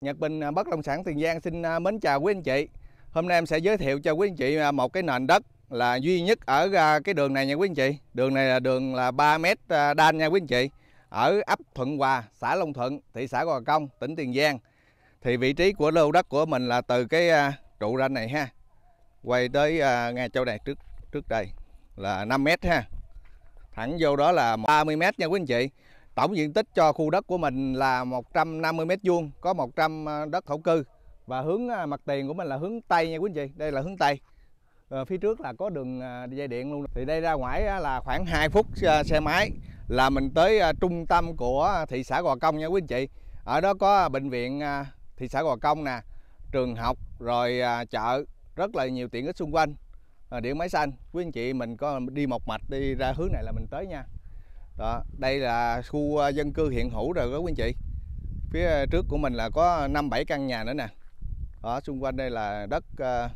Nhật Bình à, Bất Động Sản Tiền Giang xin à, mến chào quý anh chị. Hôm nay em sẽ giới thiệu cho quý anh chị à, một cái nền đất là duy nhất ở cái đường này nha quý anh chị. Đường này là đường là 3 m đan nha quý anh chị. Ở ấp Thuận Hòa, xã Long Thuận, thị xã Gò Công, tỉnh Tiền Giang. Thì vị trí của lô đất của mình là từ cái trụ ranh này ha. Quay tới ngay chỗ này trước trước đây là 5 m ha. Thẳng vô đó là 30 m nha quý anh chị. Tổng diện tích cho khu đất của mình là 150 m vuông, có 100 ờ, đất thổ cư và hướng à, mặt tiền của mình là hướng tây nha quý anh chị. Đây là hướng tây. Rồi ờ, phía trước là có đường à, dây điện luôn. Thì đây ra ngoài là khoảng 2 phút xe máy là mình tới à, trung tâm của thị xã Gò Công nha quý anh chị. Ở đó có bệnh viện thị xã Gò Công nè, trường học rồi chợ, rất là nhiều tiện ích xung quanh. Ờ, điện máy xanh, quý anh chị mình có đi một mạch đi ra hướng này là mình tới nha đó đây là khu ờ, dân cư hiện hữu rồi các quý anh chị phía ờ, trước của mình là có năm bảy căn nhà nữa nè đó xung quanh đây là đất ờ,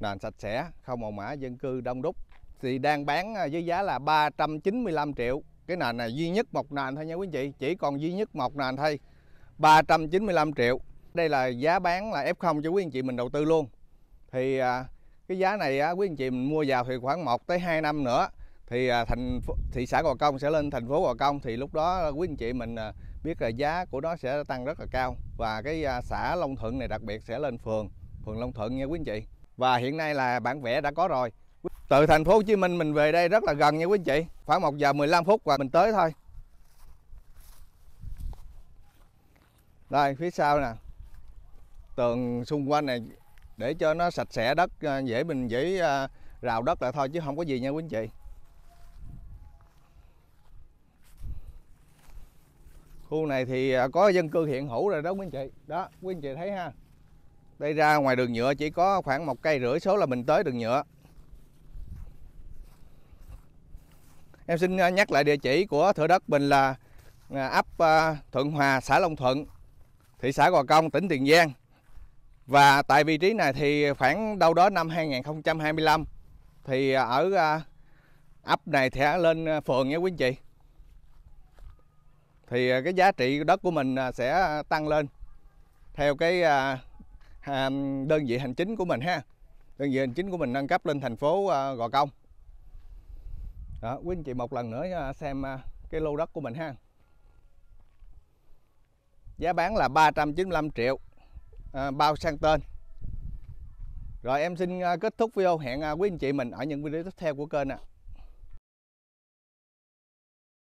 nền sạch sẽ không màu mã dân cư đông đúc thì đang bán với giá là 395 triệu cái nền này duy nhất một nền thôi nha quý anh chị chỉ còn duy nhất một nền thôi 395 triệu đây là giá bán là F0 cho quý anh chị mình đầu tư luôn thì cái giá này quý anh chị mình mua vào thì khoảng 1 tới 2 năm nữa thì à, thành thị xã Gò Công sẽ lên thành phố Gò Công thì lúc đó quý anh chị mình à, biết là giá của nó sẽ tăng rất là cao và cái à, xã Long Thuận này đặc biệt sẽ lên phường phường Long Thuận nha quý anh chị và hiện nay là bản vẽ đã có rồi từ thành phố Hồ Chí Minh mình về đây rất là gần nha quý anh chị khoảng 1 giờ 15 phút và mình tới thôi đây phía sau nè tường xung quanh này để cho nó sạch sẽ đất dễ mình dễ rào đất lại thôi chứ không có gì nha quý anh chị khu này thì à, có dân cư hiện hữu rồi đó quý anh chị đó quý anh chị thấy ha đây ra ngoài đường nhựa chỉ có khoảng một cây rưỡi số là mình tới đường nhựa em xin à, nhắc lại địa chỉ của thửa đất mình là à, ấp Thuận Hòa xã Long Thuận thị xã Gò Công tỉnh Tiền Giang và tại vị trí này thì khoảng đâu đó năm 2025 thì ở ấp này sẽ lên phường nha quý anh chị thì à, cái giá trị đất của mình à, sẽ tăng lên theo cái à, đơn vị hành chính của mình ha đơn vị hành chính của mình nâng cấp lên thành phố Gò Công đó quý anh chị một lần nữa xem cái lô đất của mình ha giá bán là 395 triệu bao sang tên rồi em xin kết thúc video hẹn quý anh chị mình ở những video tiếp theo của kênh ạ à.